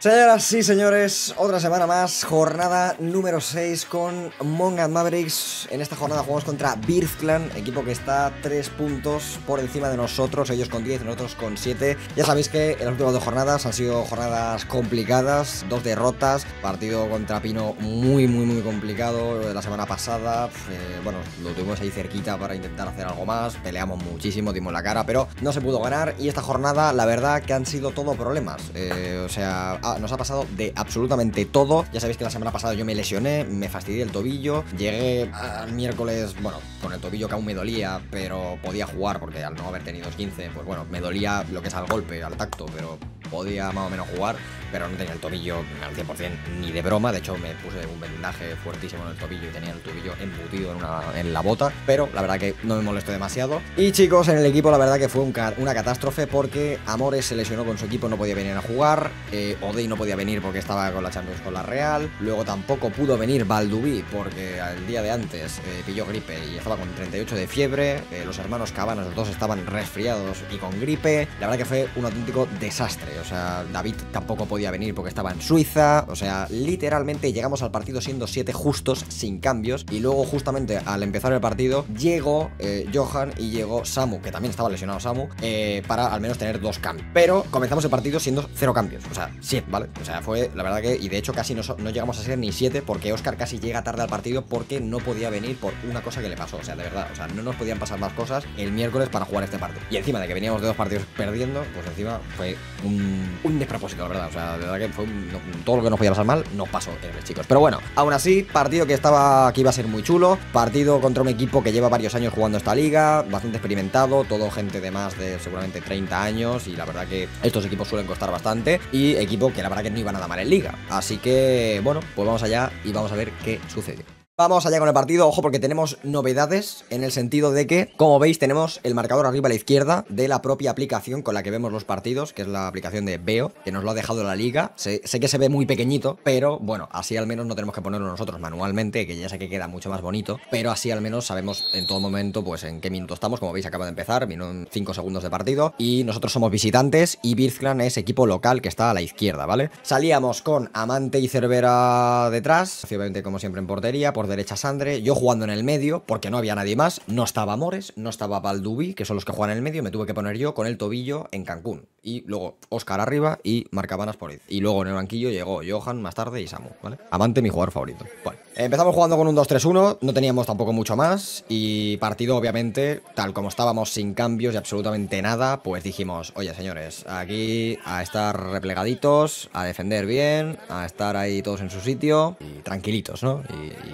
Señoras y señores, otra semana más, jornada número 6 con Mongan Mavericks. En esta jornada jugamos contra Birthclan. equipo que está 3 puntos por encima de nosotros, ellos con 10, nosotros con 7. Ya sabéis que en las últimas dos jornadas han sido jornadas complicadas, dos derrotas, partido contra Pino muy, muy, muy complicado. de La semana pasada, eh, bueno, lo tuvimos ahí cerquita para intentar hacer algo más, peleamos muchísimo, dimos la cara, pero no se pudo ganar. Y esta jornada, la verdad, que han sido todo problemas. Eh, o sea nos ha pasado de absolutamente todo. Ya sabéis que la semana pasada yo me lesioné, me fastidié el tobillo, llegué al miércoles, bueno, con el tobillo que aún me dolía, pero podía jugar porque al no haber tenido 15, pues bueno, me dolía lo que es al golpe, al tacto, pero podía más o menos jugar, pero no tenía el tobillo al 100% ni de broma. De hecho, me puse un vendaje fuertísimo en el tobillo y tenía el tobillo embutido en, una, en la bota, pero la verdad que no me molestó demasiado. Y chicos, en el equipo la verdad que fue una catástrofe porque Amores se lesionó con su equipo, no podía venir a jugar, eh, Odey no podía venir porque estaba con la Champions con la Real, luego tampoco pudo venir baldubí porque al día de antes eh, pilló gripe y estaba con 38 de fiebre, eh, los hermanos Cabanas los dos estaban resfriados y con gripe, la verdad que fue un auténtico desastre o sea, David tampoco podía venir porque estaba en Suiza, o sea, literalmente llegamos al partido siendo 7 justos, sin cambios, y luego justamente al empezar el partido llegó eh, Johan y llegó Samu, que también estaba lesionado Samu, eh, para al menos tener dos cambios. Pero comenzamos el partido siendo 0 cambios, o sea, 7, ¿vale? O sea, fue la verdad que, y de hecho casi no, llegamos a ser ni 7 porque Oscar casi llega tarde al partido porque no podía venir por una cosa que le pasó, o sea, de verdad, o sea, no nos podían pasar más cosas el miércoles para jugar este partido. Y encima de que veníamos de dos partidos perdiendo, pues encima fue un Mm. un, despropósito, la verdad. O sea, de verdad que un, todo lo que nos podía pasar mal, nos pasó, eh, chicos. Pero bueno, aún así, partido que estaba que iba a ser muy chulo, partido contra un equipo que lleva varios años jugando esta liga, bastante experimentado, todo gente de más de seguramente 30 años y la verdad que estos equipos suelen costar bastante y equipo que la verdad que no iba nada mal en liga. Así que, bueno, pues vamos allá y vamos a ver qué sucede. Vamos allá con el partido, ojo porque tenemos novedades en el sentido de que, como veis, tenemos el marcador arriba a la izquierda de la propia aplicación con la que vemos los partidos, que es la aplicación de Veo, que nos lo ha dejado la liga. Sé, que se ve muy pequeñito, pero bueno, así al menos no tenemos que ponerlo nosotros manualmente, que ya sé que queda mucho más bonito, pero así al menos sabemos en todo momento pues en qué minuto estamos, como veis acaba de empezar, en 5 segundos de partido, y nosotros somos visitantes y Birzclan es equipo local que está a la izquierda, ¿vale? Salíamos con Amante y Cervera detrás, obviamente como siempre en portería, por derecha Sandre, yo jugando en el medio, porque no había nadie más, no estaba Mores, no estaba Baldubi, que son los que juegan en el medio, me tuve que poner yo con el tobillo en Cancún y luego Oscar arriba y Marcabanas por ahí. Y luego en el banquillo llegó Johan más tarde y Samu, ¿vale? Amante, mi jugador favorito. Bueno, empezamos jugando con un 2-3-1, no teníamos tampoco mucho más y partido obviamente, tal como estábamos sin cambios y absolutamente nada, pues dijimos, oye señores, aquí a estar replegaditos, a defender bien, a estar ahí todos en su sitio y tranquilitos, ¿no?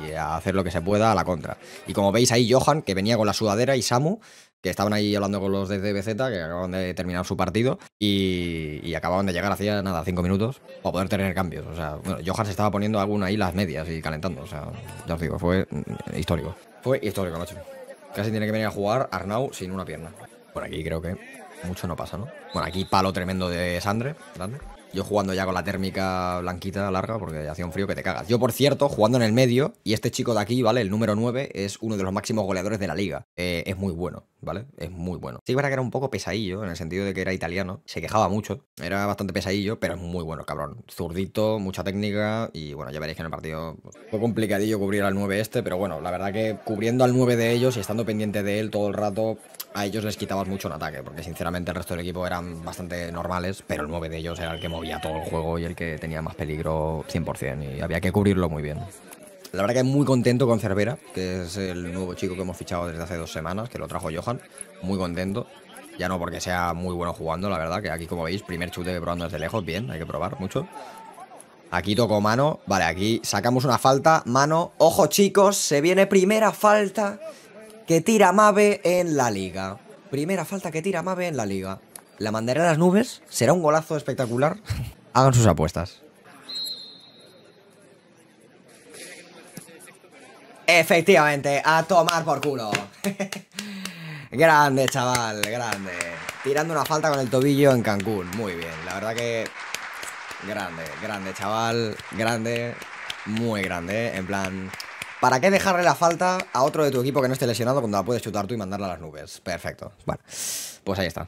y a hacer lo que se pueda a la contra. Y como veis ahí Johan, que venía con la sudadera y Samu, que estaban ahí hablando con los de DBZ, que acaban de terminar su partido y, acababan de llegar hacía nada, cinco minutos, para poder tener cambios. O sea, bueno, Johan se estaba poniendo alguna ahí las medias y calentando. O sea, ya os digo, fue mm, histórico. Fue histórico, macho. Casi tiene que venir a jugar Arnau sin una pierna. Por aquí creo que mucho no pasa, ¿no? Bueno, aquí palo tremendo de Sandre, grande. Yo jugando ya con la térmica blanquita larga porque hacía un frío que te cagas. Yo, por cierto, jugando en el medio, y este chico de aquí, ¿vale? El número 9 es uno de los máximos goleadores de la liga. Eh, es muy bueno, ¿vale? Es muy bueno. Sí, para que era un poco pesadillo, en el sentido de que era italiano, se quejaba mucho, era bastante pesadillo, pero es muy bueno, cabrón. Zurdito, mucha técnica, y bueno, ya veréis que en el partido pues, fue complicadillo cubrir al 9 este, pero bueno, la verdad que cubriendo al 9 de ellos y estando pendiente de él todo el rato, a ellos les quitabas mucho un ataque, porque sinceramente el resto del equipo eran bastante normales, pero el 9 de ellos era el que movía todo el juego y el que tenía más peligro 100% y había que cubrirlo muy bien. La verdad que muy contento con Cervera, que es el nuevo chico que hemos fichado desde hace dos semanas, que lo trajo Johan. Muy contento. Ya no porque sea muy bueno jugando, la verdad, que aquí como veis, primer chute probando desde lejos, bien, hay que probar mucho. Aquí tocó mano, vale, aquí sacamos una falta, mano, ojo chicos, se viene primera falta que tira Mabe en la liga. Primera falta que tira Mabe en la liga. La mandaré a las nubes, será un golazo espectacular. Hagan sus apuestas. Efectivamente, a tomar por culo. grande, chaval, grande. Tirando una falta con el tobillo en Cancún. Muy bien, la verdad que... Grande, grande, chaval. Grande, muy grande. En plan, ¿Para qué dejarle la falta a otro de tu equipo que no esté lesionado cuando la puedes chutar tú y mandarla a las nubes? Perfecto. Bueno, pues ahí está.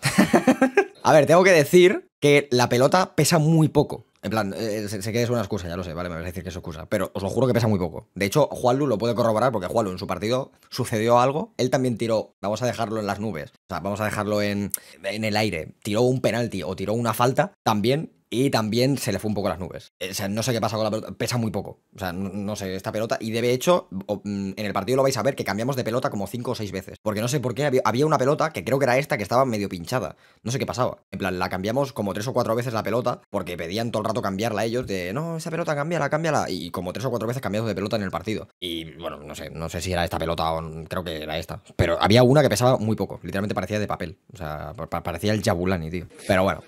a ver, tengo que decir que la pelota pesa muy poco. En plan, eh, eh, sé, que es una excusa, ya lo sé, vale, me vas a decir que es excusa, pero os lo juro que pesa muy poco. De hecho, Juanlu lo puede corroborar porque Juanlu en su partido sucedió algo, él también tiró, vamos a dejarlo en las nubes, o sea, vamos a dejarlo en, en el aire, tiró un penalti o tiró una falta también y también se le fue un poco las nubes. Eh, o sea, no sé qué pasa con la pelota. Pesa muy poco. O sea, no, sé, esta pelota. Y de hecho, mm, en el partido lo vais a ver que cambiamos de pelota como cinco o seis veces. Porque no sé por qué había una pelota que creo que era esta que estaba medio pinchada. No sé qué pasaba. En plan, la cambiamos como tres o cuatro veces la pelota. Porque pedían todo el rato cambiarla ellos. De no, esa pelota, cámbiala, cámbiala. Y como tres o cuatro veces cambiamos de pelota en el partido. Y bueno, no sé, no sé si era esta pelota o creo que era esta. Pero había una que pesaba muy poco. Literalmente parecía de papel. O sea, parecía el Jabulani, tío. Pero bueno,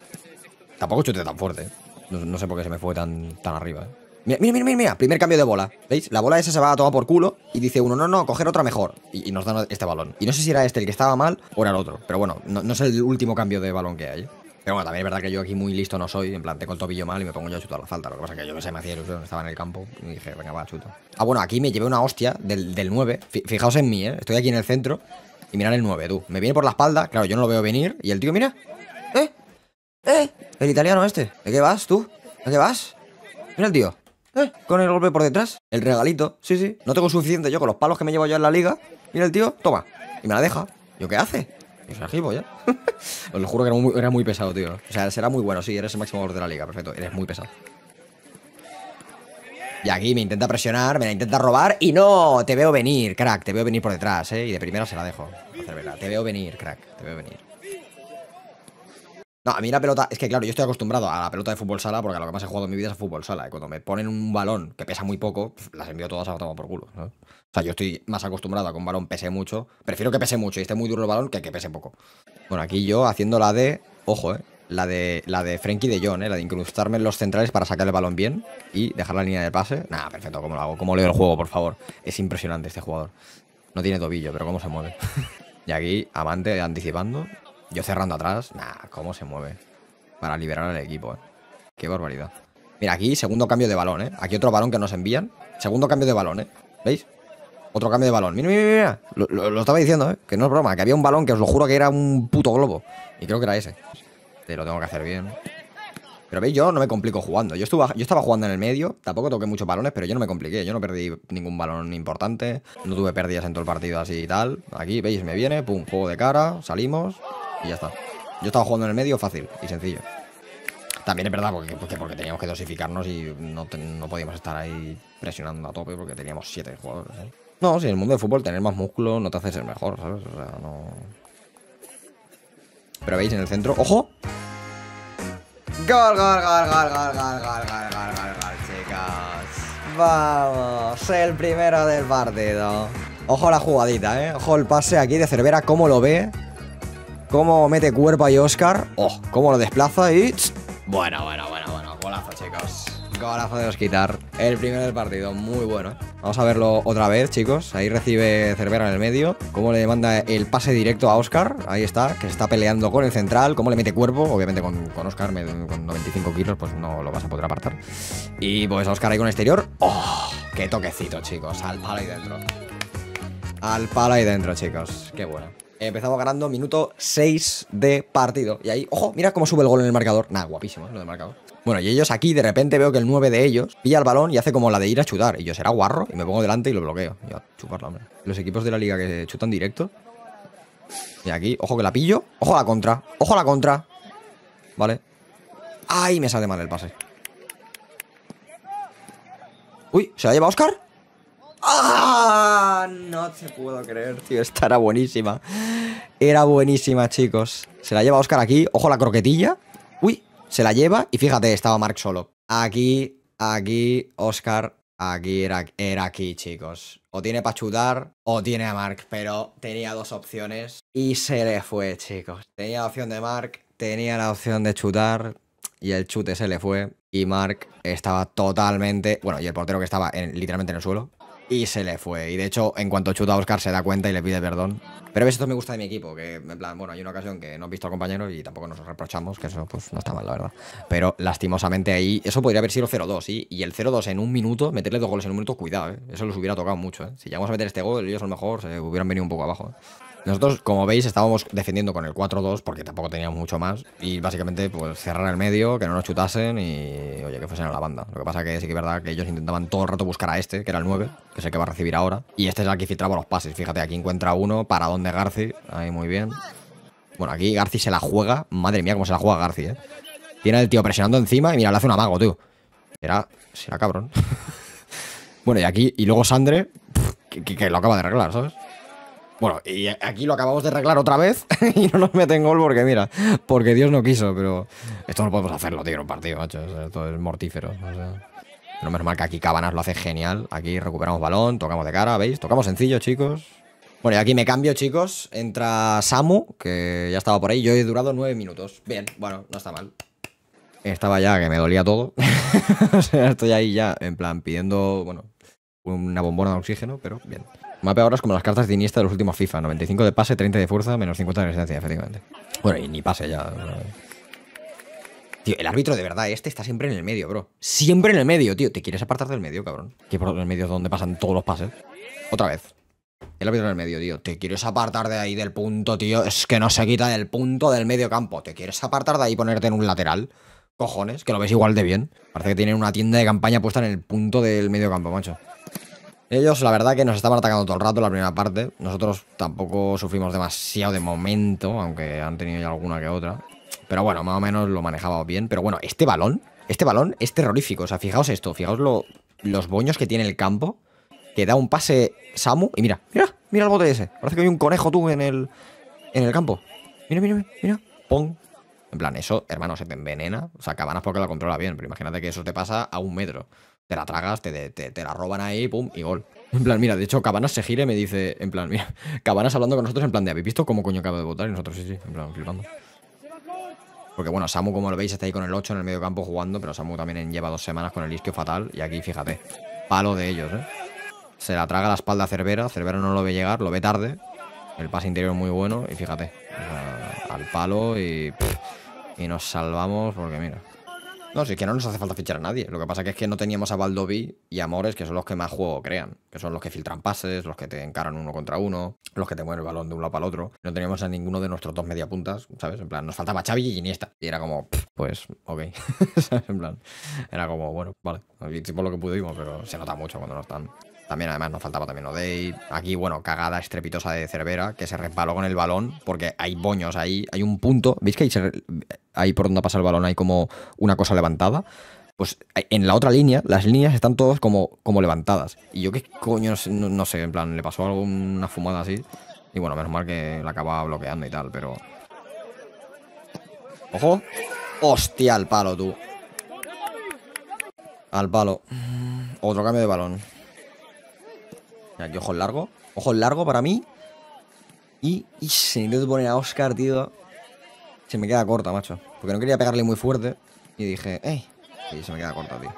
Tampoco chute tan fuerte. ¿eh? No, sé por qué se me fue tan, tan arriba. ¿eh? Mira, mira, mira, mira, primer cambio de bola. ¿Veis? La bola esa se va a tomar por culo y dice uno, no, no, coger otra mejor. Y, nos dan este balón. Y no sé si era este el que estaba mal o era el otro. Pero bueno, no, es el último cambio de balón que hay. ¿eh? Pero bueno, también es verdad que yo aquí muy listo no soy. En plan, tengo el tobillo mal y me pongo yo a chutar la falta. Lo que pasa que yo no sé, me hacía ilusión. Estaba en el campo y dije, venga, va, chuto. Ah, bueno, aquí me llevé una hostia del, 9. Fijaos en mí, ¿eh? Estoy aquí en el centro y mirad el 9, tú. Me viene por la espalda. Claro, yo no lo veo venir. Y el tío, mira. ¿Eh? ¡Eh! El italiano este. ¿De qué vas tú? ¿De qué vas? Mira el tío. ¿Eh? Con el golpe por detrás. El regalito. Sí, sí. No tengo suficiente yo con los palos que me llevo yo en la liga. Mira el tío. Toma. Y me la deja. ¿Yo qué hace? Y soy agibo ya. Os lo juro que era muy, pesado, tío. O sea, será muy bueno. Sí, eres el máximo orden de la liga. Perfecto. Eres muy pesado. Y aquí me intenta presionar, me la intenta robar y no, te veo venir, crack, te veo venir por detrás, ¿eh? Y de primera se la dejo. Te veo venir, crack, te veo venir. No, a mí la pelota, es que claro, yo estoy acostumbrado a la pelota de fútbol sala porque lo que más he jugado en mi vida es a fútbol sala. cuando me ponen un balón que pesa muy poco, las envío todas a tomar por culo. O sea, yo estoy más acostumbrado a que un balón pese mucho. Prefiero que pese mucho y esté muy duro el balón que que pese poco. Bueno, aquí yo haciendo la de, ojo, eh, la de, la de Frenkie de John, eh, la de incrustarme en los centrales para sacar el balón bien y dejar la línea de pase. Nada, perfecto, ¿cómo lo hago? ¿Cómo leo el juego, por favor? Es impresionante este jugador. No tiene tobillo, pero cómo se mueve. y aquí, Amante anticipando. Yo cerrando atrás, nah, cómo se mueve. Para liberar al equipo, eh. Qué barbaridad. Mira, aquí segundo cambio de balón, ¿eh? Aquí otro balón que nos envían. Segundo cambio de balón, ¿eh? ¿Veis? Otro cambio de balón. Mira, mira, mira. Lo, estaba diciendo, ¿eh? Que no es broma. Que había un balón que os lo juro que era un puto globo. Y creo que era ese. Te lo tengo que hacer bien. Pero veis, yo no me complico jugando. Yo, estuve, yo estaba jugando en el medio. Tampoco toqué muchos balones, pero yo no me compliqué. Yo no perdí ningún balón importante. No tuve pérdidas en todo el partido así y tal. Aquí, veis, me viene. Pum, juego de cara. Salimos. Y ya está. Yo estaba jugando en el medio fácil y sencillo. También es verdad porque, porque, teníamos que dosificarnos y no, no, podíamos estar ahí presionando a tope porque teníamos siete jugadores. No, si en el mundo del fútbol tener más músculo no te hace ser mejor, ¿sabes? O sea, no... Pero veis en el centro... ¡Ojo! ¡Gol, gol, gol, gol, gol, gol, gol, gol, gol, gol, gol, ¡Vamos! El primero del partido. Ojo la jugadita, ¿eh? Ojo el pase aquí de Cervera, cómo lo ve. Cómo mete cuerpo ahí Oscar. Oh, cómo lo desplaza y... Bueno, bueno, bueno, bueno. Golazo, chicos. Golazo de quitar, El primero del partido. Muy bueno. Vamos a verlo otra vez, chicos. Ahí recibe Cervera en el medio. Cómo le manda el pase directo a Oscar. Ahí está, que está peleando con el central. Cómo le mete cuerpo. Obviamente con, con Oscar, con 95 kilos, pues no lo vas a poder apartar. Y pues Oscar ahí con el exterior. ¡Oh! ¡Qué toquecito, chicos! Al palo y dentro. Al palo y dentro, chicos. Qué bueno. Empezamos ganando minuto 6 de partido. Y ahí, ojo, mira cómo sube el gol en el marcador. Nada, guapísimo ¿eh? lo de marcador. Bueno, y ellos aquí, de repente veo que el 9 de ellos pilla el balón y hace como la de ir a chutar. Y yo, será guarro, y me pongo delante y lo bloqueo. Y a la hombre. Los equipos de la liga que chutan directo. Y aquí, ojo que la pillo. Ojo la contra. Ojo la contra. Vale. Ay, me sale mal el pase. Uy, ¿se la lleva Oscar? ¡Ah! No te puedo creer, tío. Esta era buenísima. Era buenísima, chicos. Se la lleva Oscar aquí. Ojo la croquetilla. Uy, se la lleva. Y fíjate, estaba Mark solo. Aquí, aquí, Oscar. Aquí era, aquí, chicos. O tiene para chutar o tiene a Mark. Pero tenía dos opciones. Y se le fue, chicos. Tenía la opción de Mark. Tenía la opción de chutar. Y el chute se le fue. Y Mark estaba totalmente... Bueno, y el portero que estaba literalmente en el suelo y se le fue. Y de hecho, en cuanto chuta a Oscar, se da cuenta y le pide perdón. Pero esto me gusta de mi equipo, que en plan, bueno, hay una ocasión que no he visto al compañero y tampoco nos reprochamos, que eso pues no está mal, la verdad. Pero lastimosamente ahí, eso podría haber sido 0-2, ¿sí? Y el 0-2 en un minuto, meterle dos goles en un minuto, cuidado, ¿eh? Eso los hubiera tocado mucho, ¿eh? Si llegamos a meter este gol, ellos a lo mejor se hubieran venido un poco abajo, ¿eh? Nosotros, como veis, estábamos defendiendo con el 4-2 porque tampoco teníamos mucho más y básicamente pues cerrar el medio, que no nos chutasen y oye, que fuesen a la banda. Lo que pasa que sí que es verdad que ellos intentaban todo el rato buscar a este, que era el 9, que sé que va a recibir ahora. Y este es el que filtraba los pases. Fíjate, aquí encuentra uno, para donde Garci, ahí muy bien. Bueno, aquí Garci se la juega, madre mía cómo se la juega Garci, eh. Tiene el tío presionando encima y mira, le hace un amago, tío. Era. será cabrón. bueno, y aquí, y luego Sandre, que lo acaba de arreglar, ¿sabes? Bueno, y aquí lo acabamos de arreglar otra vez y no nos meten gol porque, mira, porque Dios no quiso, pero esto no podemos hacerlo, tío, en un partido, macho. Esto es mortífero. O sea. Pero menos mal que aquí Cabanas lo hace genial. Aquí recuperamos balón, tocamos de cara, ¿veis? Tocamos sencillo, chicos. Bueno, y aquí me cambio, chicos. Entra Samu, que ya estaba por ahí. Yo he durado nueve minutos. Bien, bueno, no está mal. Estaba ya que me dolía todo. o sea, estoy ahí ya, en plan, pidiendo, bueno, una bombona de oxígeno, pero bien. Mapa ahora es como las cartas de Iniesta de los últimos FIFA. 95 de pase, 30 de fuerza, menos 50 de resistencia, efectivamente. Bueno, y ni pase ya. Tío, el árbitro de verdad este está siempre en el medio, bro. Siempre en el medio, tío. Te quieres apartar del medio, cabrón. Que por el medio es donde pasan todos los pases. Otra vez. El árbitro en el medio, tío. Te quieres apartar de ahí del punto, tío. Es que no se quita del punto del medio campo. Te quieres apartar de ahí y ponerte en un lateral. Cojones, que lo ves igual de bien. Parece que tienen una tienda de campaña puesta en el punto del medio campo, macho. Ellos, la verdad, que nos estaban atacando todo el rato la primera parte. Nosotros tampoco sufrimos demasiado de momento, aunque han tenido ya alguna que otra. Pero bueno, más o menos lo manejaba bien. Pero bueno, este balón, este balón es terrorífico. O sea, fijaos esto, fijaos los boños que tiene el campo. Que da un pase Samu y mira, mira, mira el bote ese. Parece que hay un conejo tú en el, en el campo. Mira, mira, mira. pong, En plan, eso, hermano, se te envenena. O sea, cabanas porque la controla bien, pero imagínate que eso te pasa a un metro te la tragas, te, te, la roban ahí, pum, y gol. En plan, mira, de hecho, Cabanas se gira y me dice, en plan, mira, Cabanas hablando con nosotros, en plan, de ¿habéis visto cómo coño acaba de votar? Y nosotros sí, sí, en plan, flipando. Porque bueno, Samu, como lo veis, está ahí con el 8 en el medio campo jugando, pero Samu también lleva dos semanas con el isquio fatal. Y aquí, fíjate, palo de ellos, ¿eh? Se la traga la espalda a Cervera, Cervera no lo ve llegar, lo ve tarde. El pase interior muy bueno y fíjate, al palo y, y nos salvamos porque mira, no, si que no nos hace falta fichar a nadie. Lo que pasa que es que no teníamos a Baldoví y Amores que son los que más juego crean, que son los que filtran pases, los que te encaran uno contra uno, los que te mueven el balón de un lado para el otro. No teníamos a ninguno de nuestros dos mediapuntas ¿sabes? En plan, nos faltaba Xavi y Iniesta. Y era como, pues, ok. en plan, era como, bueno, vale, hicimos lo que pudimos, pero se nota mucho cuando no están. También, además, nos faltaba también O'Day. Aquí, bueno, cagada estrepitosa de Cervera, que se resbaló con el balón, porque hay boños ahí, hay un punto. ¿Veis que ahí, por donde pasa el balón hay como una cosa levantada? pues en la otra línea, las líneas están todas como, como levantadas. Y yo qué coño, no, sé, en plan, le pasó alguna fumada así. Y bueno, menos mal que la acababa bloqueando y tal, pero... ¡Ojo! ¡Hostia, al palo, tú! Al palo. Otro cambio de balón sea, ojos largo. Ojos largo para mí. Y, y intenta poner a Oscar, tío, se me queda corta, macho. Porque no quería pegarle muy fuerte. Y dije, ¡ey! Y se me queda corta, tío.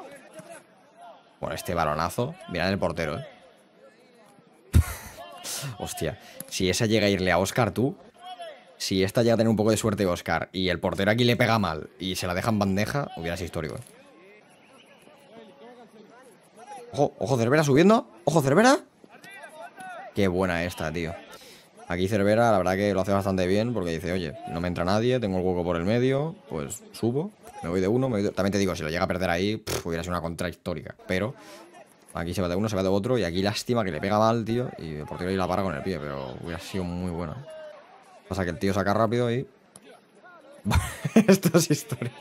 Bueno, este balonazo. mira el portero, ¿eh? Hostia. Si esa llega a irle a Oscar, tú. Si esta llega a tener un poco de suerte Oscar y el portero aquí le pega mal y se la deja en bandeja, hubiera sido histórico. ¿eh? Ojo, ojo, Cervera subiendo. Ojo, Cervera. Qué buena esta, tío. Aquí Cervera, la verdad que lo hace bastante bien porque dice, oye, no me entra nadie, tengo el hueco por el medio, pues subo, me voy de uno, También te digo, si lo llega a perder ahí, hubiera sido una contra histórica. Pero aquí se va de uno, se va de otro y aquí lástima que le pega mal, tío, y el portero ahí la para con el pie, pero hubiera sido muy bueno. Pasa que el tío saca rápido y... Esto es historia.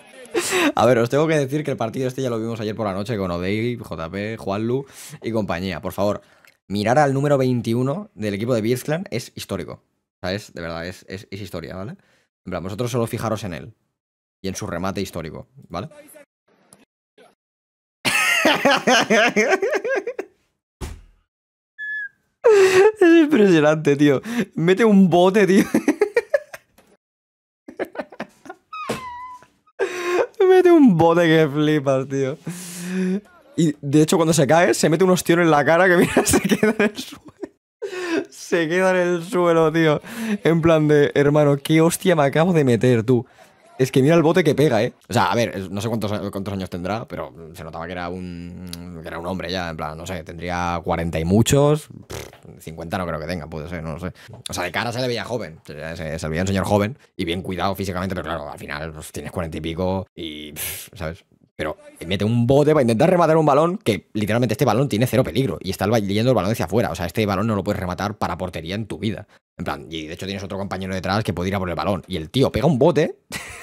A ver, os tengo que decir que el partido este ya lo vimos ayer por la noche con Odei, JP, Juanlu y compañía. Por favor, mirar al número 21 del equipo de Beast es histórico. O es, de verdad, es, es, historia, ¿vale? En plan, vosotros solo fijaros en él y en su remate histórico, ¿vale? Es impresionante, tío. Mete un bote, tío. Mete un bote que flipas, tío. Y de hecho, cuando se cae, se mete un ostión en la cara que mira, se queda en el suelo. Se queda en el suelo, tío. En plan de, hermano, qué hostia me acabo de meter, tú. Es que mira el bote que pega, ¿eh? O sea, a ver, no sé cuántos, cuántos años tendrá, pero se notaba que era un que era un hombre ya, en plan, no sé, tendría 40 y muchos, 50 no creo que tenga, puede ser, no lo sé. O sea, de cara se le veía joven, se, le veía un señor joven y bien cuidado físicamente, pero claro, al final pues, tienes 40 y pico y, ¿sabes? pero eh, mete un bote para intentar rematar un balón que literalmente este balón tiene cero peligro y está yendo el balón hacia afuera. O sea, este balón no lo puedes rematar para portería en tu vida. En plan, y de hecho tienes otro compañero detrás que puede ir a por el balón. Y el tío pega un bote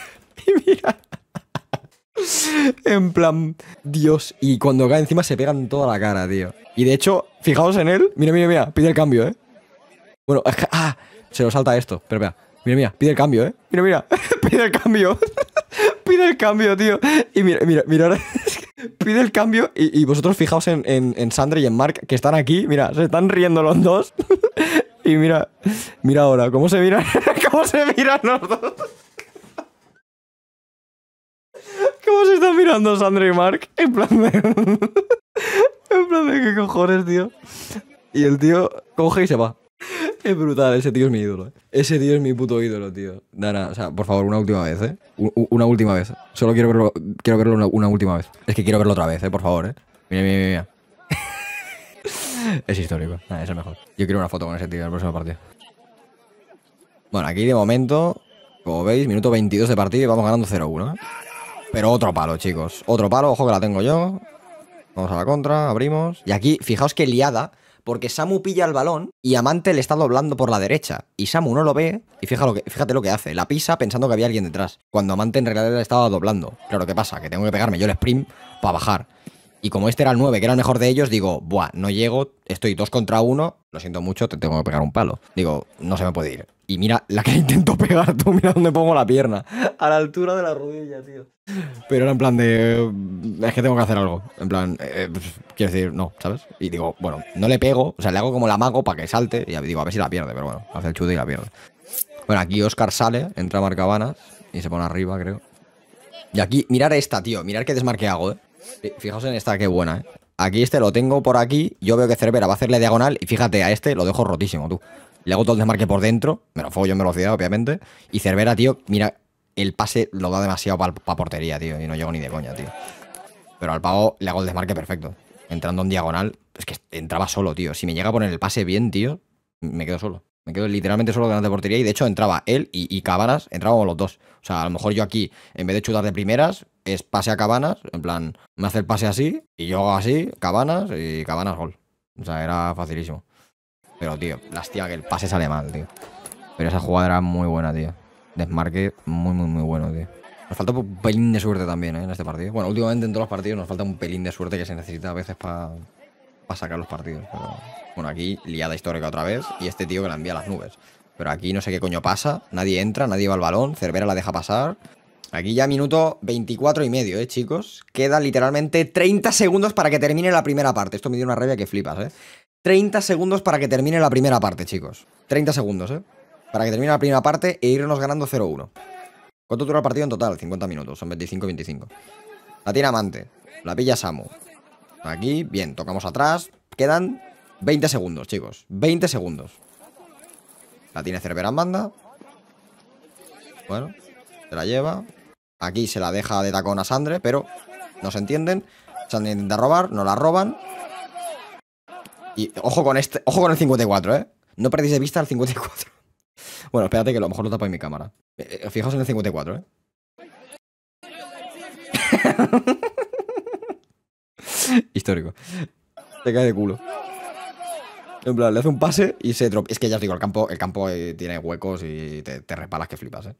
y mira. en plan, Dios. Y cuando cae encima se pegan toda la cara, tío. Y de hecho, fijaos en él. Mira, mira, mira. Pide el cambio, ¿eh? Bueno, es que. ¡Ah! Se lo salta esto. Pero vea. Mira, mira, pide el cambio, ¿eh? Mira, mira, pide el cambio. pide el cambio, tío. Y mira, mira, mira pide el cambio y, vosotros fijaos en, en, Sandra y en Mark que están aquí, mira, se están riendo los dos. y mira, mira ahora, ¿cómo se miran? ¿Cómo se miran los dos? ¿Cómo se están mirando Sandra y Mark? En plan de... en plan de qué cojones, tío. Y el tío coge y se va. Es brutal, ese tío es mi ídolo. Eh. Ese tío es mi puto ídolo, tío. Dana, o sea, por favor, una última vez, ¿eh? una última vez. Solo quiero verlo, quiero verlo una, última vez. Es que quiero verlo otra vez, ¿eh? Por favor, ¿eh? Mira, mira, mira. es histórico. eso es mejor. Yo quiero una foto con ese tío en el próximo partido. Bueno, aquí de momento, como veis, minuto 22 de partido y vamos ganando 0-1. ¿eh? Pero otro palo, chicos. Otro palo, ojo que la tengo yo. Vamos a la contra, abrimos. Y aquí, fijaos qué liada porque Samu pilla el balón y Amante le está doblando por la derecha. Y Samu no lo ve y fíjate lo que, fíjate lo que hace. La pisa pensando que había alguien detrás, cuando Amante en realidad le estaba doblando. Claro, ¿qué pasa? Que tengo que pegarme yo el sprint para bajar. Y como este era el 9, que era el mejor de ellos, digo, buah, no llego, estoy 2 contra 1, lo siento mucho, te tengo que pegar un palo. Digo, no se me puede ir. Y mira, la que intento pegar, tú mira dónde pongo la pierna. A la altura de la rodilla, tío. Pero era en plan de. Es que tengo que hacer algo. En plan, eh, eh, pues, quiero decir, no, ¿sabes? Y digo, bueno, no le pego, o sea, le hago como la mago para que salte. Y digo, a ver si la pierde, pero bueno, hace el chute y la pierde. Bueno, aquí Oscar sale, entra a Marcabanas y se pone arriba, creo. Y aquí, mirar esta, tío, mirar que desmarque hago, eh. Fijaos en esta, qué buena, ¿eh? Aquí este lo tengo por aquí. Yo veo que Cervera va a hacerle diagonal. Y fíjate, a este lo dejo rotísimo, tú. Le hago todo el desmarque por dentro. Me lo yo en velocidad, obviamente. Y Cervera, tío, mira, el pase lo da demasiado para portería, tío. Y no llego ni de coña, tío. Pero al pago le hago el desmarque perfecto. Entrando en diagonal. Es que entraba solo, tío. Si me llega a poner el pase bien, tío, me quedo solo. Me quedo literalmente solo delante de portería y de hecho entraba él y, Cabanas, entrábamos los dos. O sea, a lo mejor yo aquí, en vez de chutar de primeras, es pase a Cabanas, en plan, me hace el pase así y yo hago así, Cabanas y Cabanas gol. O sea, era facilísimo. Pero, tío, lastima que el pase sale mal, tío. Pero esa jugada era muy buena, tío. Desmarque muy, muy, muy bueno, tío. Nos falta un pelín de suerte también eh, en este partido. Bueno, últimamente en todos los partidos nos falta un pelín de suerte que se necesita a veces para para sacar los partidos. Pero, bueno, aquí liada histórica otra vez y este tío que la envía a las nubes. Pero aquí no sé qué coño pasa, nadie entra, nadie va al balón, Cervera la deja pasar. Aquí ya minuto 24 y medio, ¿eh, chicos? Quedan literalmente 30 segundos para que termine la primera parte. Esto me dio una rabia que flipas, ¿eh? 30 segundos para que termine la primera parte, chicos. 30 segundos, ¿eh? Para que termine la primera parte e irnos ganando 0-1. ¿Cuánto dura el partido en total? 50 minutos, son 25-25. La tiene Amante, la pilla Samu, Aquí, bien, tocamos atrás. Quedan 20 segundos, chicos. 20 segundos. La tiene Cervera en banda. Bueno, se la lleva. Aquí se la deja de tacón a Sandre, pero no se entienden. Sandre intenta robar, no la roban. Y ojo con este, ojo con el 54, ¿eh? No perdéis de vista el 54. bueno, espérate que a lo mejor lo tapo en mi cámara. Eh, eh, fijaos en el 54, ¿eh? Histórico. Se cae de culo. En plan, le hace un pase y se tropieza. Es que ya os digo, el campo, el campo eh, tiene huecos y te, te, repalas que flipas, ¿eh?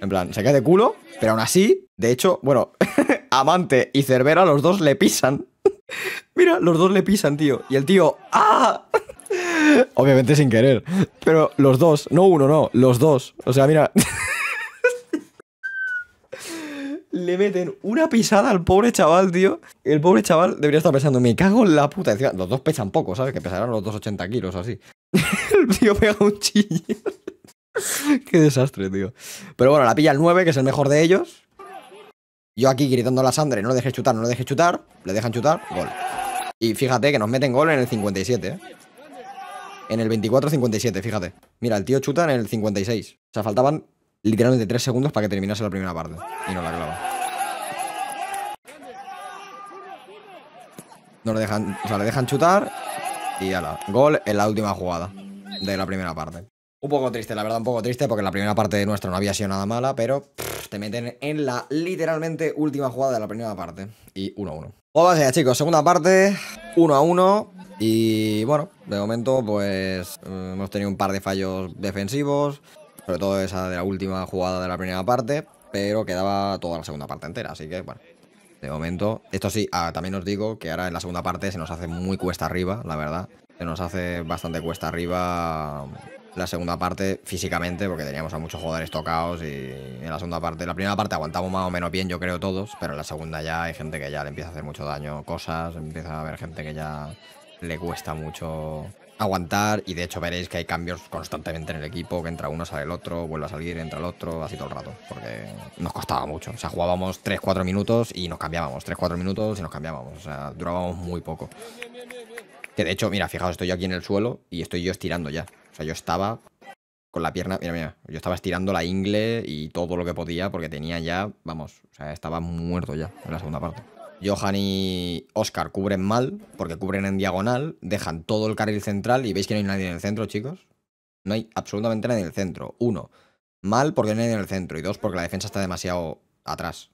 En plan, se cae de culo, pero aún así, de hecho, bueno, Amante y Cervera, los dos le pisan. Mira, los dos le pisan, tío. Y el tío, ¡ah! Obviamente sin querer. Pero los dos, no uno, no, los dos. O sea, mira le meten una pisada al pobre chaval, tío. El pobre chaval debería estar pensando, me cago en la puta. los dos pechan poco, ¿sabes? Que pesarán los dos 80 kilos así. el tío pega un chill. Qué desastre, tío. Pero bueno, la pilla el 9, que es el mejor de ellos. Yo aquí gritando a la sangre, no dejes chutar, no dejes chutar. Le dejan chutar, gol. Y fíjate que nos meten gol en el 57, ¿eh? En el 24-57, fíjate. Mira, el tío chuta en el 56. O sea, faltaban literalmente 3 segundos para que terminase la primera parte. Y no la clava. le dejan, o sea, le dejan chutar y la gol en la última jugada de la primera parte. Un poco triste, la verdad, un poco triste, porque la primera parte de nuestra no había sido nada mala, pero te meten en la literalmente última jugada de la primera parte. Y 1-1. Pues va a chicos, segunda parte, 1-1. Y bueno, de momento, pues mm, hemos tenido un par de fallos defensivos, sobre todo esa de la última jugada de la primera parte, pero quedaba toda la segunda parte entera, así que bueno de momento. Esto sí, ah, también os digo que ahora en la segunda parte se nos hace muy cuesta arriba, la verdad. Se nos hace bastante cuesta arriba la segunda parte físicamente, porque teníamos a muchos jugadores tocados y en la segunda parte, la primera parte aguantamos más o menos bien, yo creo todos, pero en la segunda ya hay gente que ya le empieza a hacer mucho daño, cosas, empieza a haber gente que ya le cuesta mucho aguantar y de hecho veréis que hay cambios constantemente en el equipo, que entra uno, sale el otro, vuelve a salir, entra el otro, así todo el rato, porque nos costaba mucho. O sea, jugábamos 3-4 minutos y nos cambiábamos, 3-4 minutos y nos cambiábamos, o sea, durábamos muy poco. Que de hecho, mira, fijaos, estoy yo aquí en el suelo y estoy yo estirando ya. O sea, yo estaba con la pierna, mira, mira, yo estaba estirando la ingle y todo lo que podía porque tenía ya, vamos, o sea, estaba muerto ya en la segunda parte. Johan y Oscar cubren mal, porque cubren en diagonal, dejan todo el carril central y veis que no hay nadie en el centro, chicos. No hay absolutamente nadie en el centro. Uno, mal porque no hay nadie en el centro. Y dos, porque la defensa está demasiado atrás.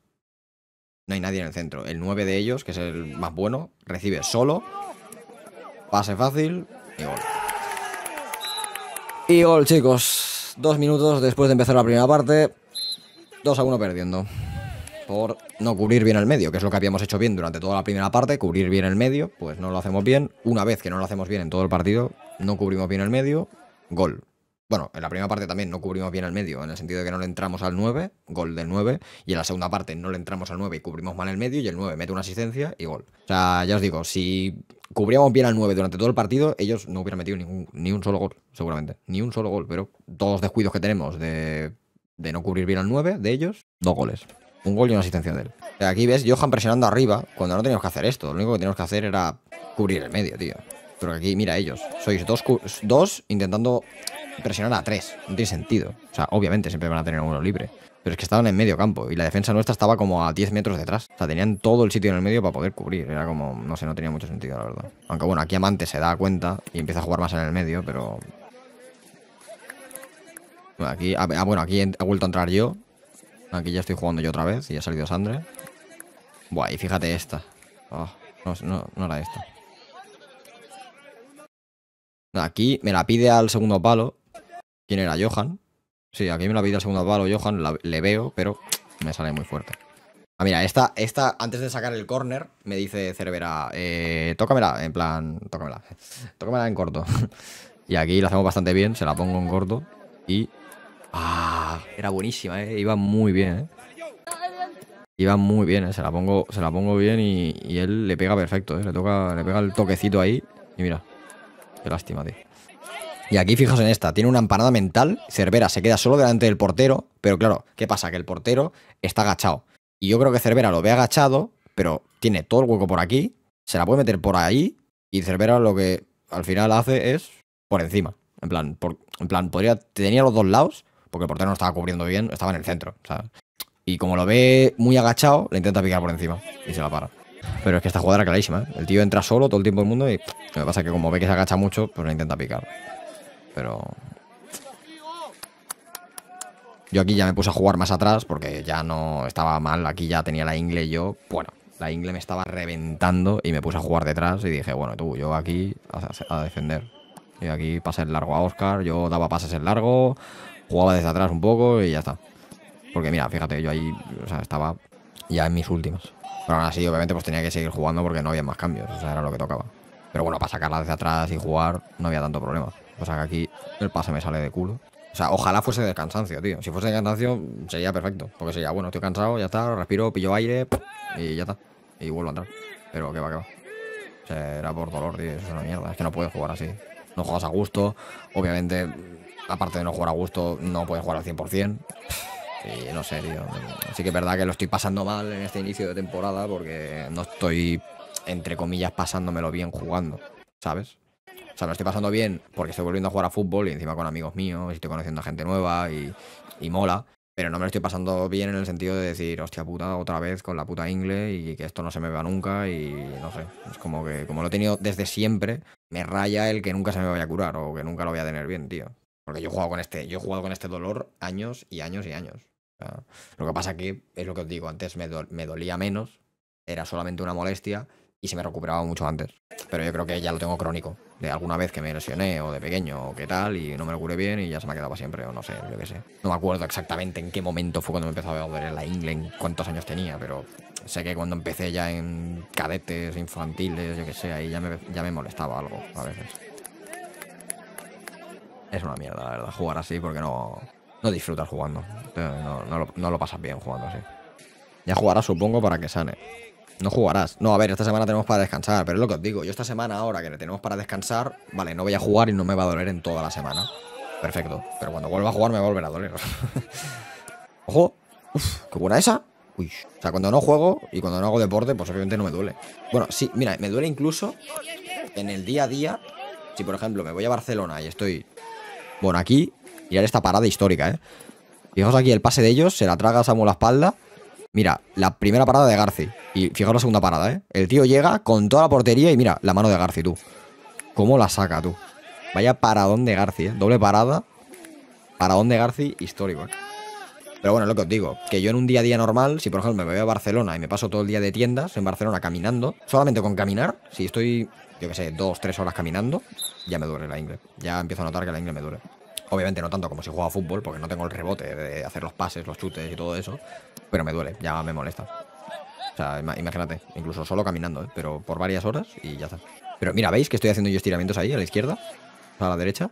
No hay nadie en el centro. El 9 de ellos, que es el más bueno, recibe solo. Pase fácil y gol. Y gol, chicos. Dos minutos después de empezar la primera parte. 2 a 1 perdiendo por no cubrir bien el medio, que es lo que habíamos hecho bien durante toda la primera parte, cubrir bien el medio, pues no lo hacemos bien. Una vez que no lo hacemos bien en todo el partido, no cubrimos bien el medio, gol. Bueno, en la primera parte también no cubrimos bien el medio, en el sentido de que no le entramos al 9, gol del 9, y en la segunda parte no le entramos al 9 y cubrimos mal el medio, y el 9 mete una asistencia y gol. O sea, ya os digo, si cubríamos bien al 9 durante todo el partido, ellos no hubieran metido ningún, ni un solo gol, seguramente. Ni un solo gol, pero todos descuidos que tenemos de, de no cubrir bien al 9 de ellos, dos goles. Un gol y una asistencia de él. aquí ves Johan presionando arriba cuando no teníamos que hacer esto. Lo único que teníamos que hacer era cubrir el medio, tío. Pero aquí, mira, ellos. Sois dos, intentando presionar a tres. No tiene sentido. O sea, obviamente siempre van a tener uno libre. Pero es que estaban en medio campo y la defensa nuestra estaba como a 10 metros detrás. O sea, tenían todo el sitio en el medio para poder cubrir. Era como, no sé, no tenía mucho sentido, la verdad. Aunque bueno, aquí Amante se da cuenta y empieza a jugar más en el medio, pero... Bueno, aquí, ah, ah bueno, aquí he vuelto a entrar yo Aquí ya estoy jugando yo otra vez y ya ha salido Sandre. Buah, y fíjate esta. Oh, no, no, no era esta. Aquí me la pide al segundo palo. ¿Quién era? Johan. Sí, aquí me la pide al segundo palo Johan. le veo, pero me sale muy fuerte. Ah, mira, esta, esta antes de sacar el corner, me dice Cervera, eh, tócamela, en plan, tócamela. Tócamela en corto. y aquí la hacemos bastante bien, se la pongo en corto. Y Ah, era buenísima, eh, iba muy bien. ¿eh? Iba muy bien, eh, se, la pongo, se la pongo bien y, él le pega perfecto, eh, le, toca, le pega el toquecito ahí. Y mira, qué lástima, tío. Y aquí fijaos en esta, tiene una empanada mental, Cervera se queda solo delante del portero, pero claro, ¿qué pasa? Que el portero está agachado. Y yo creo que Cervera lo ve agachado, pero tiene todo el hueco por aquí, se la puede meter por ahí, y Cervera lo que al final hace es por encima. En plan, por, en plan podría, tenía los dos lados, porque el portero no estaba cubriendo bien, estaba en el centro, Y como lo ve muy agachado, le intenta picar por encima y se la para. Pero es que esta jugada era clarísima, ¿eh? El tío entra solo todo el tiempo del mundo y lo que pasa es que como ve que se agacha mucho, pues le intenta picar. Pero... Yo aquí ya me puse a jugar más atrás porque ya no estaba mal, aquí ya tenía la ingle y yo, bueno, la ingle me estaba reventando y me puse a jugar detrás y dije, bueno, tú, yo aquí a, defender. Y aquí pasé el largo a Oscar, yo daba pases en largo, jugaba desde atrás un poco y ya está. Porque mira, fíjate, yo ahí estaba ya en mis últimos Pero aún así, obviamente, pues tenía que seguir jugando porque no había más cambios. O sea, era lo que tocaba. Pero bueno, para sacarla desde atrás y jugar no había tanto problema. O sea, que aquí el pase me sale de culo. O sea, ojalá fuese de cansancio, tío. Si fuese de cansancio, sería perfecto. Porque sería, bueno, estoy cansado, ya está, respiro, pillo aire y ya está. Y vuelvo a entrar. Pero que va, que va. O sea, era por dolor, tío. es una mierda. Es que no puedes jugar así. No juegas a gusto. Obviamente, aparte de no jugar a gusto, no puedes jugar al 100%. Y no sé, tío. Así que es verdad que lo estoy pasando mal en este inicio de temporada porque no estoy, entre comillas, pasándomelo bien jugando, ¿sabes? O sea, me lo estoy pasando bien porque estoy volviendo a jugar a fútbol y encima con amigos míos y estoy conociendo a gente nueva y, y mola. Pero no me lo estoy pasando bien en el sentido de decir, hostia puta, otra vez con la puta ingle y que esto no se me vea nunca y no sé. Es como que, como lo he tenido desde siempre, me raya el que nunca se me vaya a curar o que nunca lo voy a tener bien, tío. Porque yo he jugado con este, yo he jugado con este dolor años y años y años. lo que pasa que es lo que os digo, antes me, dolía menos, era solamente una molestia y se me recuperaba mucho antes. Pero yo creo que ya lo tengo crónico, de alguna vez que me lesioné o de pequeño o qué tal y no me lo curé bien y ya se me quedaba siempre o no sé, yo qué sé. No me acuerdo exactamente en qué momento fue cuando me empezó a doler la ingle, en cuántos años tenía, pero sé que cuando empecé ya en cadetes, infantiles, yo qué sé, ahí ya ya me molestaba algo a veces es una mierda, la verdad, jugar así porque no, no disfrutas jugando. No, lo, pasas bien jugando así. Ya jugarás, supongo, para que sane. No jugarás. No, a ver, esta semana tenemos para descansar, pero es lo que os digo. Yo esta semana, ahora que tenemos para descansar, vale, no voy a jugar y no me va a doler en toda la semana. Perfecto. Pero cuando vuelva a jugar me va a volver a doler. ¡Ojo! ¡Uf! ¡Qué buena esa! Uy. O sea, cuando no juego y cuando no hago deporte, pues obviamente no me duele. Bueno, sí, mira, me duele incluso en el día a día. Si, por ejemplo, me voy a Barcelona y estoy bueno, aquí, mirad esta parada histórica, ¿eh? Fijaos aquí el pase de ellos, se la traga Samuel a la espalda. Mira, la primera parada de Garci. Y fijaos la segunda parada, ¿eh? El tío llega con toda la portería y mira, la mano de Garci, tú. ¿Cómo la saca, tú? Vaya paradón de Garci, ¿eh? Doble parada. Paradón de Garci histórico, ¿eh? Pero bueno, es lo que os digo, que yo en un día a día normal, si por ejemplo me voy a Barcelona y me paso todo el día de tiendas en Barcelona caminando, solamente con caminar, si estoy, yo qué sé, dos, tres horas caminando, ya me duele la ingle. Ya empiezo a notar que la ingle me duele. Obviamente no tanto como si juega fútbol, porque no tengo el rebote de hacer los pases, los chutes y todo eso. Pero me duele, ya me molesta. O sea, imagínate, incluso solo caminando, ¿eh? pero por varias horas y ya está. Pero mira, ¿veis que estoy haciendo yo estiramientos ahí, a la izquierda? A la derecha.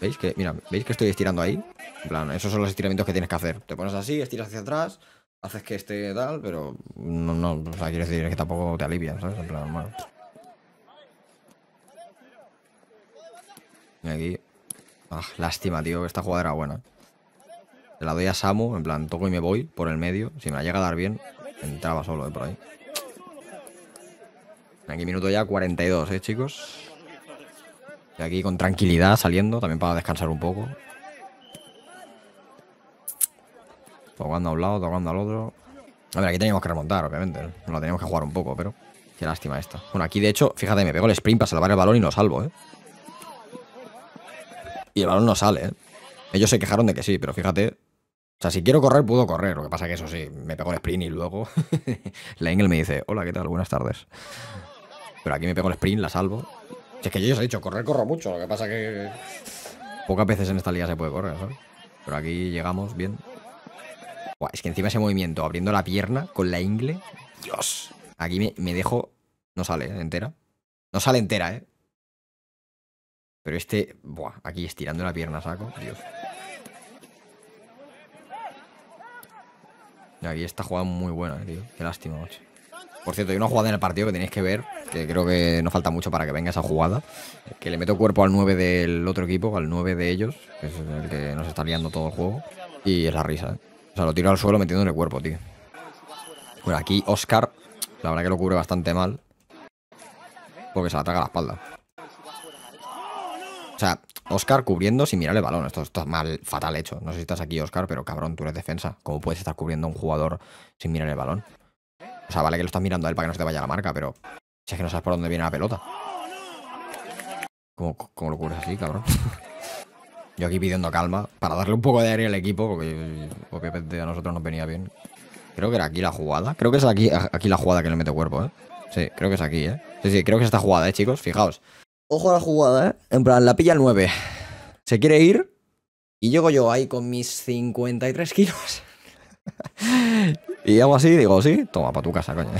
¿Veis que, mira, ¿veis que estoy estirando ahí? En plan, esos son los estiramientos que tienes que hacer. Te pones así, estiras hacia atrás, haces que esté tal, pero no, no, o sea, quiero decir que tampoco te alivia, ¿sabes? En plan, bueno. Y aquí... Ah, lástima, tío. Esta jugada era buena. Le la doy a Samu, en plan, toco y me voy por el medio. Si me la llega a dar bien, entraba solo eh, por ahí. Aquí minuto ya 42, ¿eh, chicos? Y aquí con tranquilidad saliendo, también para descansar un poco. Tocando a un lado, tocando al otro. A ver, aquí teníamos que remontar, obviamente. ¿no? Nos la teníamos que jugar un poco, pero... Qué lástima esta. Bueno, aquí de hecho, fíjate, me pego el sprint para salvar el balón y lo salvo, ¿eh? y el balón no sale. ¿eh? Ellos se quejaron de que sí, pero fíjate. O sea, si quiero correr, puedo correr. Lo que pasa que eso sí, me pego el sprint y luego la Ingle me dice, hola, ¿qué tal? Buenas tardes. Pero aquí me pego el sprint, la salvo. es que yo ya os he dicho, correr corro mucho. Lo que pasa que pocas veces en esta liga se puede correr, ¿sabes? Pero aquí llegamos bien. es que encima ese movimiento, abriendo la pierna con la ingle. Dios. Aquí me, dejo... No sale entera. No sale entera, ¿eh? Pero este, buah, aquí estirando la pierna, saco. Dios. Aquí está jugando muy buena, eh, tío. Qué lástima, macho. Por cierto, hay una jugada en el partido que tenéis que ver, que creo que no falta mucho para que venga esa jugada, que le meto cuerpo al 9 del otro equipo, al 9 de ellos, que es el que nos está liando todo el juego, y es la risa. ¿eh? O sea, lo tiro al suelo metiendo el cuerpo, tío. Bueno, aquí Oscar, la verdad que lo cubre bastante mal, porque se le ataca la espalda. O sea, Oscar cubriendo sin mirar el balón. Esto está mal, fatal hecho. No sé si estás aquí, Oscar, pero cabrón, tú eres defensa. ¿Cómo puedes estar cubriendo a un jugador sin mirar el balón? O sea, vale que lo estás mirando a él para que no te vaya la marca, pero si es que no sabes por dónde viene la pelota. ¿Cómo, lo cubres así, cabrón? yo aquí pidiendo calma para darle un poco de aire al equipo, porque a nosotros nos venía bien. Creo que era aquí la jugada. Creo que es aquí, aquí la jugada que le mete cuerpo, ¿eh? Sí, creo que es aquí, ¿eh? Sí, sí, creo que es esta jugada, ¿eh, chicos? Fijaos. Ojo a la jugada, ¿eh? En plan, la pilla el 9. Se quiere ir y llego yo ahí con mis 53 kilos. y hago así, digo, sí, toma, para tu casa, coño.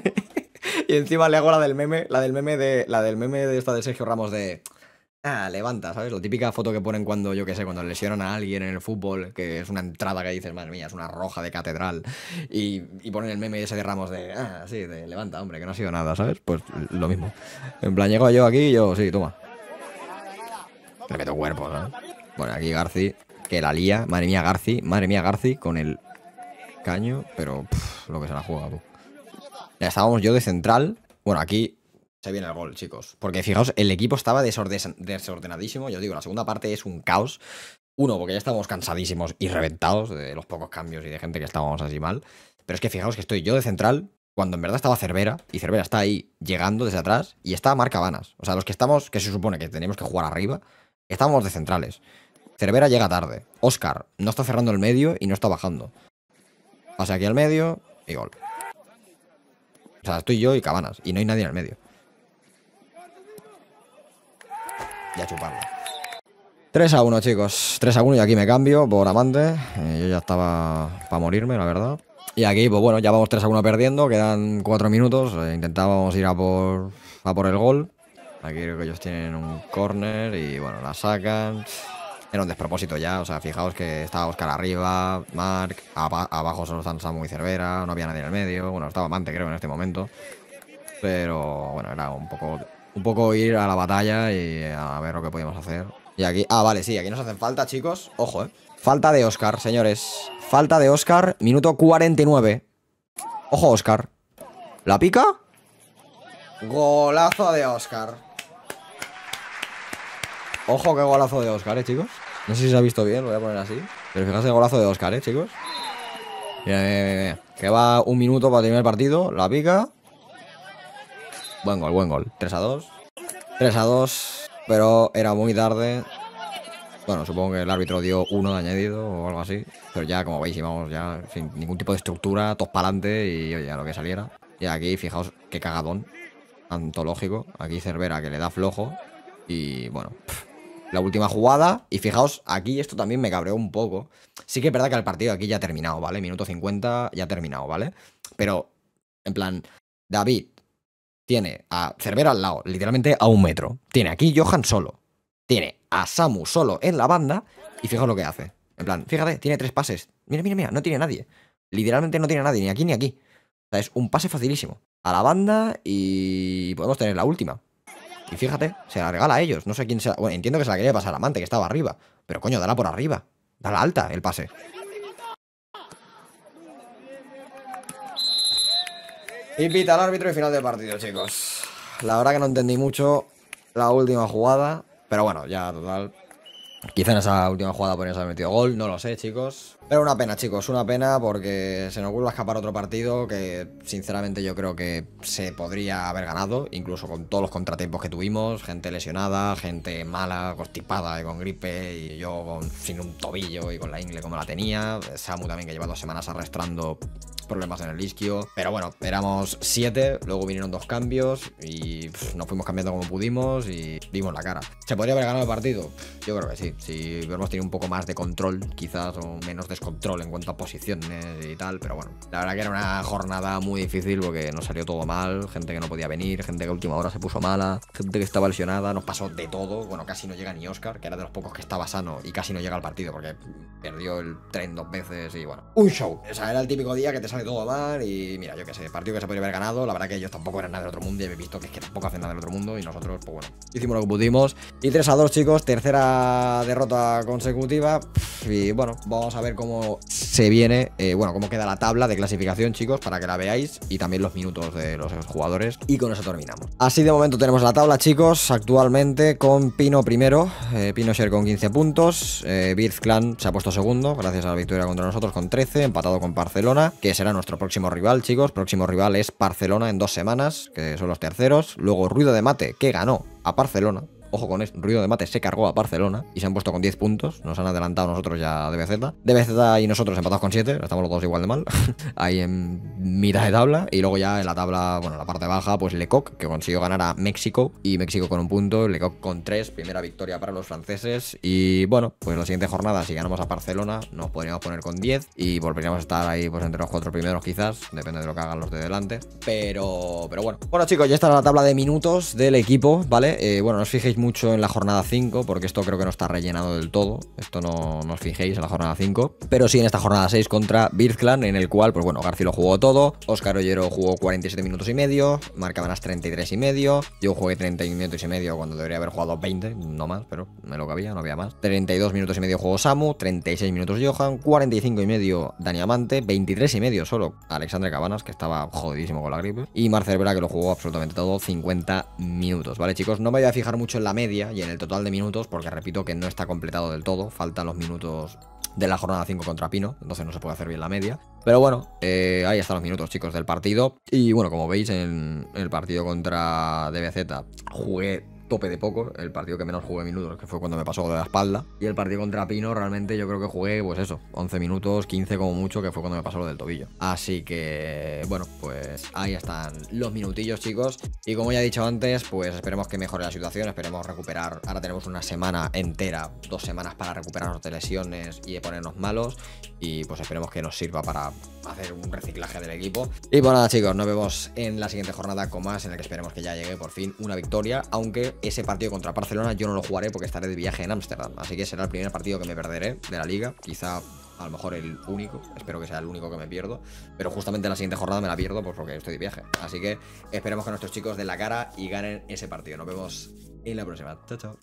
y encima le hago la del meme, la del meme de, la del meme de esta de Sergio Ramos de... Ah, levanta, ¿sabes? Lo típica foto que ponen cuando, yo qué sé, cuando lesionan a alguien en el fútbol, que es una entrada que dices, madre mía, es una roja de catedral. Y, ponen el meme ese de Ramos de, ah, sí, de levanta, hombre, que no ha sido nada, ¿sabes? Pues lo mismo. En plan, llego yo aquí yo, sí, toma. Te meto cuerpo, ¿no? Bueno, aquí Garci, que la lía. Madre mía, Garci, madre mía, Garci, con el caño, pero lo que se la juega, tú. Ya estábamos yo de central. Bueno, aquí se viene el gol, chicos. Porque fijaos, el equipo estaba desordenadísimo. Yo digo, la segunda parte es un caos. Uno, porque ya estábamos cansadísimos y reventados de los pocos cambios y de gente que estábamos así mal. Pero es que fijaos que estoy yo de central, cuando en verdad estaba Cervera, y Cervera está ahí llegando desde atrás, y está Marc Cabanas O sea, los que estamos, que se supone que tenemos que jugar arriba, estábamos de centrales. Cervera llega tarde. Oscar no está cerrando el medio y no está bajando. Pasa aquí al medio y gol. O sea, estoy yo y Cabanas, y no hay nadie en el medio. Ya a chuparla. 3 a 1, chicos. 3 a 1 y aquí me cambio por amante. Eh, yo ya estaba para morirme, la verdad. Y aquí, pues bueno, ya vamos 3 a 1 perdiendo. Quedan 4 minutos. Eh, intentábamos ir a por, a por el gol. Aquí creo que ellos tienen un corner y bueno, la sacan. Era un despropósito ya. O sea, fijaos que estaba Oscar arriba, Mark. abajo solo están Samu y Cervera. No había nadie en el medio. Bueno, estaba amante, creo, en este momento. Pero bueno, era un poco un poco ir a la batalla y a ver lo que podemos hacer. Y aquí, ah, vale, sí, aquí nos hacen falta, chicos. Ojo, eh. Falta de Oscar, señores. Falta de Oscar, minuto 49. Ojo, Oscar. ¿La pica? Golazo de Oscar. Ojo, qué golazo de Oscar, eh, chicos. No sé si se ha visto bien, lo voy a poner así. Pero fijaos el golazo de Oscar, eh, chicos. Mira, mira, mira. Que va un minuto para terminar el partido. La pica. Buen gol, buen gol. 3 a 2. 3 a 2, pero era muy tarde. Bueno, supongo que el árbitro dio uno de añadido o algo así. Pero ya, como veis, íbamos ya sin ningún tipo de estructura, todos para adelante y oye, lo que saliera. Y aquí, fijaos qué cagadón antológico. Aquí Cervera que le da flojo. Y bueno, la última jugada. Y fijaos, aquí esto también me cabreó un poco. Sí que es verdad que el partido aquí ya ha terminado, ¿vale? Minuto 50 ya ha terminado, ¿vale? Pero, en plan, David, tiene a Cervera al lado, literalmente a un metro. Tiene aquí Johan solo. Tiene a Samu solo en la banda. Y fijaos lo que hace. En plan, fíjate, tiene tres pases. Mira, mira, mira, no tiene nadie. Literalmente no tiene nadie, ni aquí ni aquí. O sea, es un pase facilísimo. A la banda y podemos tener la última. Y fíjate, se la regala a ellos. No sé quién se la... Bueno, entiendo que se la quería pasar a Amante, que estaba arriba. Pero coño, dala por arriba. Dala alta el pase. Invita al árbitro y final del partido, chicos. La verdad que no entendí mucho la última jugada, pero bueno, ya total. Quizá en esa última jugada podríamos haber metido gol, no lo sé, chicos. Pero una pena, chicos, una pena porque se nos vuelve a escapar otro partido que sinceramente yo creo que se podría haber ganado, incluso con todos los contratiempos que tuvimos, gente lesionada, gente mala, constipada y con gripe, y yo sin un tobillo y con la ingle como la tenía. Samu también que lleva dos semanas arrastrando problemas en el isquio. Pero bueno, éramos siete, luego vinieron dos cambios y nos fuimos cambiando como pudimos y dimos la cara. ¿Se podría haber ganado el partido? Yo creo que sí. Si hubiéramos tenido un poco más de control, quizás, o menos descontrol en cuanto a posiciones y tal, pero bueno. La verdad que era una jornada muy difícil porque nos salió todo mal, gente que no podía venir, gente que a última hora se puso mala, gente que estaba lesionada, nos pasó de todo. Bueno, casi no llega ni Oscar, que era de los pocos que estaba sano y casi no llega al partido porque perdió el tren dos veces y bueno. Un show. O sea, era el típico día que te sale todo a dar. Y mira, yo que sé, partido que se podría haber ganado. La verdad que ellos tampoco eran nada del otro mundo. Y he visto que tampoco hacen nada del otro mundo. Y nosotros, pues bueno, hicimos lo que pudimos. Y 3 a 2, chicos, tercera derrota consecutiva. Y bueno, vamos a ver cómo se viene, eh, bueno, cómo queda la tabla de clasificación, chicos, para que la veáis. Y también los minutos de los jugadores. Y con eso terminamos. Así de momento tenemos la tabla, chicos, actualmente con Pino primero. Eh, Pino Share con 15 puntos. Eh, Clan se ha puesto segundo, gracias a la victoria contra nosotros, con 13. Empatado con Barcelona, que será nuestro próximo rival, chicos. Próximo rival es Barcelona en dos semanas, que son los terceros. Luego Ruido de Mate, que ganó a Barcelona, ojo con esto, Ruido de Mate se cargó a Barcelona y se han puesto con 10 puntos, nos han adelantado nosotros ya a DBZ. DBZ y nosotros empatados con 7, estamos los dos igual de mal, ahí en mitad de tabla y luego ya en la tabla, bueno, la parte baja, pues Lecoq, que consiguió ganar a México y México con un punto, Lecoq con 3, primera victoria para los franceses y bueno, pues la siguiente jornada, si ganamos a Barcelona, nos podríamos poner con 10 y volveríamos a estar ahí pues entre los cuatro primeros quizás, depende de lo que hagan los de delante, pero, pero bueno. Bueno chicos, ya está la tabla de minutos del equipo, ¿vale? Eh, bueno, os fijéis mucho en la jornada 5, porque esto creo que no está rellenado del todo. Esto no, nos os fijéis en la jornada 5. Pero sí en esta jornada 6 contra Birzclan, en el cual, pues bueno, García lo jugó todo. Oscar Ollero jugó 47 minutos y medio. Marcaban las 33 y medio. Yo jugué 31 minutos y medio cuando debería haber jugado 20, no más, pero me lo cabía, no había más. 32 minutos y medio jugó Samu, 36 minutos Johan, 45 y medio Dani Amante, 23 y medio solo Alexandre Cabanas, que estaba jodidísimo con la gripe. Y Marcel Vera, que lo jugó absolutamente todo, 50 minutos, ¿vale, chicos? No me voy a fijar mucho en la media y en el total de minutos, porque repito que no está completado del todo, faltan los minutos de la jornada 5 contra Pino, entonces no se puede hacer bien la media. Pero bueno, eh, ahí están los minutos, chicos, del partido. Y bueno, como veis, en el partido contra DBZ jugué tope de poco. El partido que menos jugué minutos, que fue cuando me pasó lo de la espalda. Y el partido contra Pino, realmente yo creo que jugué, pues eso, 11 minutos, 15 como mucho, que fue cuando me pasó lo del tobillo. Así que, bueno, pues ahí están los minutillos, chicos. Y como ya he dicho antes, pues esperemos que mejore la situación, esperemos recuperar. Ahora tenemos una semana entera, dos semanas para recuperarnos de lesiones y de ponernos malos. Y pues esperemos que nos sirva para hacer un reciclaje del equipo. Y pues nada, chicos, nos vemos en la siguiente jornada con más, en la que esperemos que ya llegue por fin una victoria, aunque ese partido contra Barcelona yo no lo jugaré porque estaré de viaje en Ámsterdam. Así que será el primer partido que me perderé de la liga. Quizá a lo mejor el único, espero que sea el único que me pierdo, pero justamente la siguiente jornada me la pierdo pues, porque estoy de viaje. Así que esperemos que nuestros chicos den la cara y ganen ese partido. Nos vemos en la próxima. Chao, chao.